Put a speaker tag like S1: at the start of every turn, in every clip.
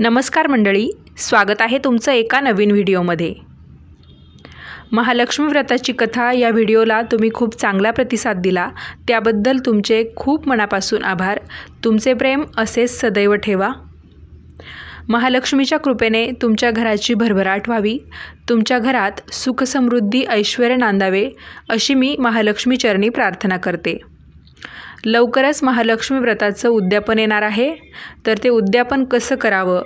S1: नमस्कार मंडळी स्वागत आहे तुमचं एका नवीन व्हिडिओमध्ये महालक्ष्मी व्रताची कथा या व्हिडिओला तुम्ही खूप चांगला प्रतिसाद दिला त्याबद्दल तुमचे खूप मनापासून आभार तुमचे प्रेम असेच सदैव ठेवा महालक्ष्मीच्या कृपेने तुमच्या घराची भरभराट व्हावी तुमच्या घरात सुखसमृद्धी ऐश्वर नांदावे अशी मी महालक्ष्मी चरणी प्रार्थना करते लवकरच महालक्ष्मी व्रताचं उद्यापन येणार आहे तर ते उद्यापन कसं करावं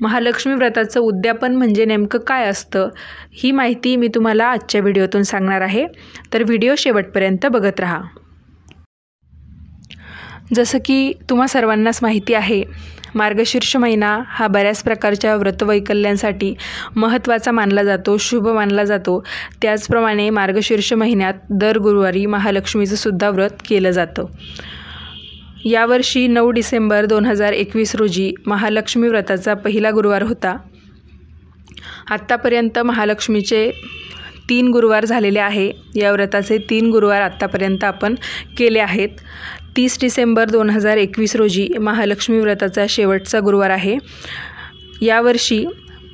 S1: महालक्ष्मी व्रताचं उद्यापन म्हणजे नेमकं काय असतं ही माहिती मी तुम्हाला आजच्या व्हिडिओतून सांगणार आहे तर व्हिडिओ शेवटपर्यंत बघत राहा जसं की तुम्हा सर्वांनाच माहिती आहे मार्गशीर्ष महिना हा बऱ्याच प्रकारच्या व्रतवैकल्यांसाठी महत्त्वाचा मानला जातो शुभ मानला जातो त्याचप्रमाणे मार्गशीर्ष महिन्यात दर गुरुवारी महालक्ष्मीचं सुद्धा व्रत केलं जातं यावर्षी नऊ डिसेंबर दोन हजार एकवीस रोजी महालक्ष्मी व्रताचा पहिला गुरुवार होता आत्तापर्यंत महालक्ष्मीचे तीन गुरुवार झालेले आहे या व्रताचे तीन गुरुवार आत्तापर्यंत आपण केले आहेत तीस डिसेंबर दोन हजार एकवीस रोजी महालक्ष्मी व्रताचा शेवटचा गुरुवार आहे यावर्षी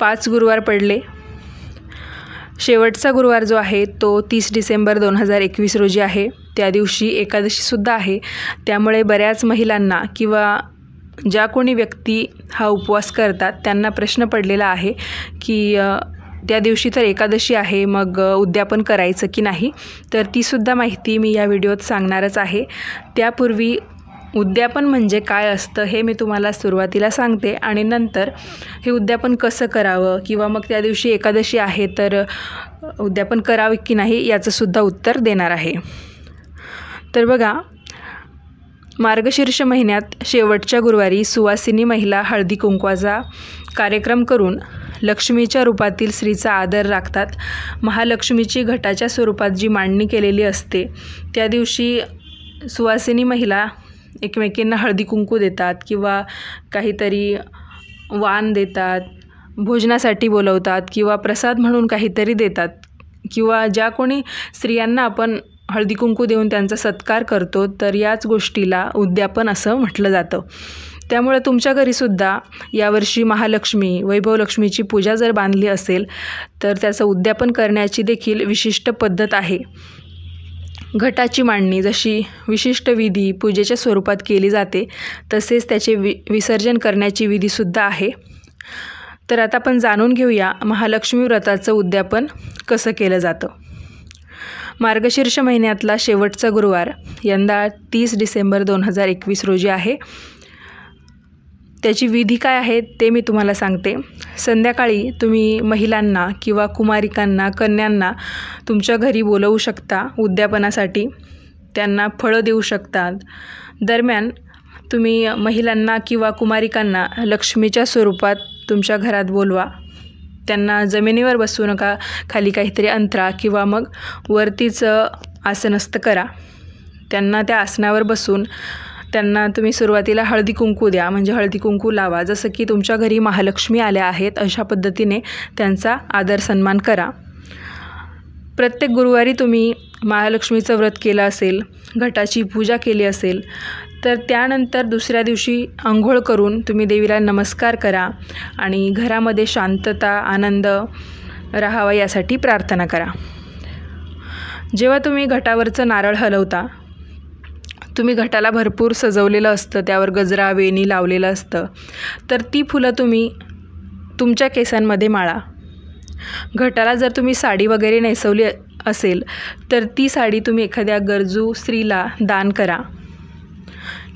S1: पाच गुरुवार पडले शेवटचा गुरुवार जो आहे तो तीस डिसेंबर दोन हजार एकवीस रोजी आहे त्या दिवशी एकादशीसुद्धा आहे त्यामुळे बऱ्याच महिलांना किंवा ज्या कोणी व्यक्ती हा उपवास करतात त्यांना प्रश्न पडलेला आहे की त्या दिवशी तर एकादशी आहे मग उद्यापन करायचं की नाही तर तीसुद्धा माहिती मी या व्हिडिओत सांगणारच आहे त्यापूर्वी उद्यापन म्हणजे काय असतं हे मी तुम्हाला सुरुवातीला सांगते आणि नंतर हे उद्यापन कसं करावं किंवा मग त्या दिवशी एकादशी आहे तर उद्यापन करावं की नाही याचंसुद्धा उत्तर देणार आहे तर बघा मार्गशीर्ष महिन्यात शेवटच्या गुरुवारी सुवासिनी महिला हळदी कुंकवाचा कार्यक्रम करून लक्ष्मीच्या रूपातील स्त्रीचा आदर राखतात महालक्ष्मीची घटाच्या स्वरूपात जी मांडणी केलेली असते त्या दिवशी सुवासिनी महिला एकमेकींना हळदी कुंकू देतात किंवा काहीतरी वान देतात भोजनासाठी बोलवतात किंवा प्रसाद म्हणून काहीतरी देतात किंवा ज्या कोणी स्त्रियांना आपण हळदी कुंकू देऊन त्यांचा सत्कार करतो तर याच गोष्टीला उद्यापन असं म्हटलं जातं त्यामुळे तुमच्या घरीसुद्धा यावर्षी महालक्ष्मी वैभवलक्ष्मीची पूजा जर बांधली असेल तर त्याचं उद्यापन करण्याची देखील विशिष्ट पद्धत आहे घटाची मांडणी जशी विशिष्ट विधी पूजेच्या स्वरूपात केली जाते तसेच त्याचे वि विसर्जन करण्याची विधीसुद्धा आहे तर आता आपण जाणून घेऊया महालक्ष्मी व्रताचं उद्यापन कसं केलं जातं मार्गशीर्ष महिन्यातला शेवटचा गुरुवार यंदा तीस डिसेंबर दोन हजार एकवीस रोजी आहे त्याची विधी काय आहे ते मी तुम्हाला सांगते संध्याकाळी तुम्ही महिलांना किंवा कुमारिकांना कन्यांना तुमच्या घरी बोलवू शकता उद्यापनासाठी त्यांना फळं देऊ शकतात दरम्यान तुम्ही महिलांना किंवा कुमारिकांना लक्ष्मीच्या स्वरूपात तुमच्या घरात बोलवा त्यांना जमिनीवर बसू नका खाली काहीतरी अंतरा किंवा मग वरतीचं आसनस्थ करा त्यांना त्या आसनावर बसून त्यांना तुम्ही सुरुवातीला हळदी कुंकू द्या म्हणजे हळदी कुंकू लावा जसं की तुमच्या घरी महालक्ष्मी आल्या आहेत अशा पद्धतीने त्यांचा आदर सन्मान करा प्रत्येक गुरुवारी तुम्ही महालक्ष्मीचं व्रत केलं असेल घटाची पूजा केली असेल तर त्यानंतर दुसऱ्या दिवशी आंघोळ करून तुम्ही देवीला नमस्कार करा आणि घरामध्ये शांतता आनंद राहावा यासाठी प्रार्थना करा जेव्हा तुम्ही घटावरचं नारळ हलवता तुम्ही घटाला भरपूर सजवलेलं असतं त्यावर गजरा वेणी लावलेलं असतं तर ती फुलं तुम्ही तुमच्या केसांमध्ये माळा घटाला जर तुम्ही साडी वगैरे नेसवली असेल तर ती साडी तुम्ही एखाद्या गरजू स्त्रीला दान करा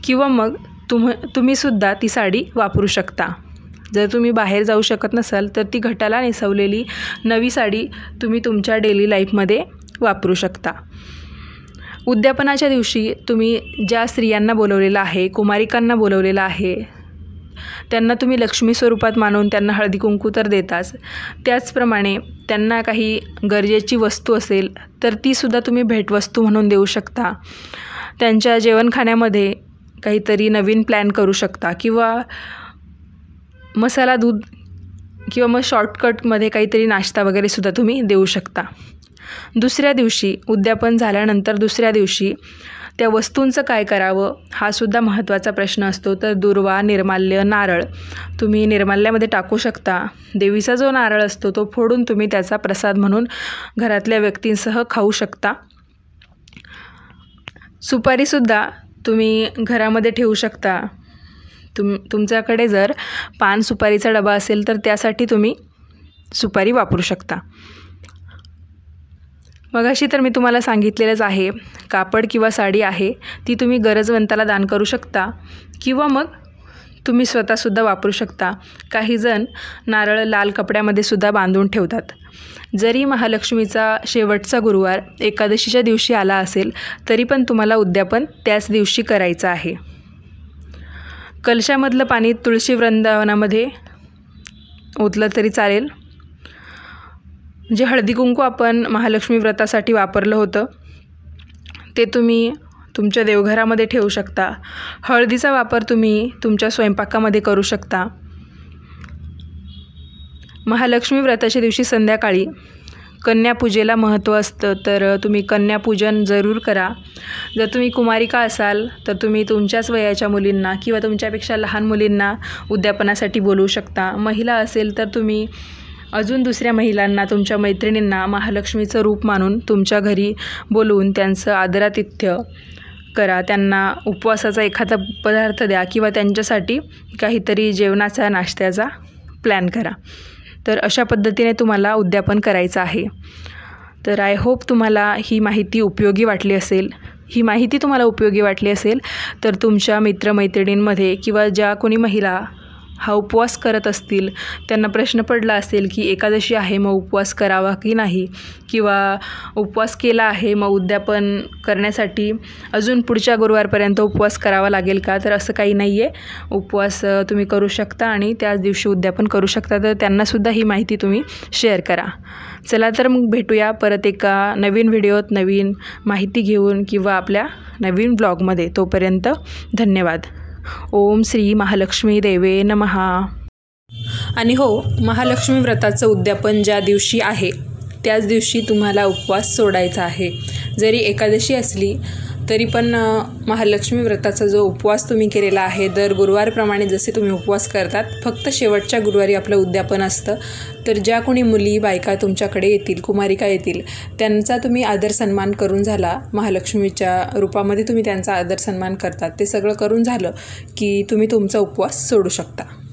S1: किंवा मग तुम तुम्हीसुद्धा ती साडी वापरू शकता जर तुम्ही बाहेर जाऊ शकत नसाल तर ती घटाला नेसवलेली नवी साडी तुम्ही तुमच्या डेली लाईफमध्ये वापरू शकता उद्यापनाच्या दिवशी तुम्ही ज्या स्त्रियांना बोलवलेलं आहे कुमारिकांना बोलवलेलं आहे त्यांना तुम्ही लक्ष्मी स्वरूपात मानून त्यांना हळदी कुंकू तर देताच त्याचप्रमाणे त्यांना काही गरजेची वस्तू असेल तर तीसुद्धा तुम्ही भेटवस्तू म्हणून देऊ शकता त्यांच्या जेवणखाण्यामध्ये काहीतरी नवीन प्लॅन करू शकता किंवा मसाला दूध किंवा मग शॉर्टकटमध्ये काहीतरी नाश्ता वगैरे सुद्धा तुम्ही देऊ शकता दुसऱ्या दिवशी उद्यापन झाल्यानंतर दुसऱ्या दिवशी त्या वस्तूंचं काय करावं हा सुद्धा महत्त्वाचा प्रश्न असतो तर दुर्वा निर्माल्य नारळ तुम्ही निर्माल्यामध्ये टाकू शकता देवीचा जो नारळ असतो तो फोडून तुम्ही त्याचा प्रसाद म्हणून घरातल्या व्यक्तींसह खाऊ शकता सुपारीसुद्धा तुम्ही घरामध्ये ठेवू शकता तुम तुमच्याकडे जर पान सुपारीचा डबा असेल तर त्यासाठी तुम्ही सुपारी वापरू शकता मगाशी तर मी तुम्हाला सांगितलेलंच आहे कापड किंवा साडी आहे ती तुम्ही गरजवंताला दान करू शकता किंवा मग तुम्ही स्वतःसुद्धा वापरू शकता काहीजण नारळ लाल कपड्यामध्ये सुद्धा बांधून ठेवतात जरी महालक्ष्मीचा शेवटचा गुरुवार एकादशीच्या दिवशी आला असेल तरी पण तुम्हाला उद्यापन त्याच दिवशी करायचं आहे कलशामधलं पाणी तुळशी वृंदावनामध्ये ओतलं तरी चालेल जे म्हणजे हळदी कुंकू आपण महालक्ष्मी व्रतासाठी वापरलं होतं ते तुम्ही तुमच्या देवघरामध्ये ठेवू शकता हळदीचा वापर तुम्ही तुमच्या स्वयंपाकामध्ये करू शकता महालक्ष्मी व्रताच्या दिवशी संध्याकाळी कन्यापूजेला महत्त्व असतं तर तुम्ही कन्यापूजन जरूर करा जर तुम्ही कुमारिका असाल तर तुम्ही तुमच्याच वयाच्या मुलींना किंवा तुमच्यापेक्षा लहान मुलींना उद्यापनासाठी बोलवू शकता महिला असेल तर तुम्ही अजून दुसऱ्या महिलांना तुमच्या मैत्रिणींना महालक्ष्मीचं रूप मानून तुमच्या घरी बोलवून त्यांचं आदरातिथ्य करा त्यांना उपवासाचा एखादा पदार्थ द्या किंवा त्यांच्यासाठी काहीतरी जेवणाचा नाश्त्याचा प्लॅन करा तर अशा पद्धतीने तुम्हाला उद्यापन करायचं आहे तर आय होप तुम्हाला ही माहिती उपयोगी वाटली असेल ही माहिती तुम्हाला उपयोगी वाटली असेल तर तुमच्या मित्रमैत्रिणींमध्ये किंवा ज्या कोणी महिला हा उपवास करत असतील त्यांना प्रश्न पडला असेल की एकादशी आहे मग उपवास करावा की नाही किंवा उपवास केला आहे मग उद्यापन करण्यासाठी अजून पुढच्या गुरुवारपर्यंत उपवास करावा लागेल का तर असं काही नाही आहे उपवास तुम्ही करू शकता आणि त्याच दिवशी उद्यापन करू शकता तर त्यांनासुद्धा ही माहिती तुम्ही शेअर करा चला तर मग भेटूया परत एका नवीन व्हिडिओत नवीन माहिती घेऊन किंवा आपल्या नवीन ब्लॉगमध्ये तोपर्यंत धन्यवाद ओम श्री महालक्ष्मी देवे नमहा आणि हो महालक्ष्मी व्रताचं उद्यापन ज्या दिवशी आहे त्याच दिवशी तुम्हाला उपवास सोडायचा आहे जरी एकादशी असली तरी पण महालक्ष्मी व्रताचा जो उपवास तुम्ही केलेला आहे दर गुरुवारप्रमाणे जसे तुम्ही उपवास करतात फक्त शेवटच्या गुरुवारी आपलं उद्यापन असतं तर ज्या कोणी मुली बायका तुमच्याकडे येतील कुमारिका येतील त्यांचा तुम्ही आदर सन्मान करून झाला महालक्ष्मीच्या रूपामध्ये तुम्ही त्यांचा आदर सन्मान करतात ते सगळं करून झालं की तुम्ही तुमचा उपवास सोडू शकता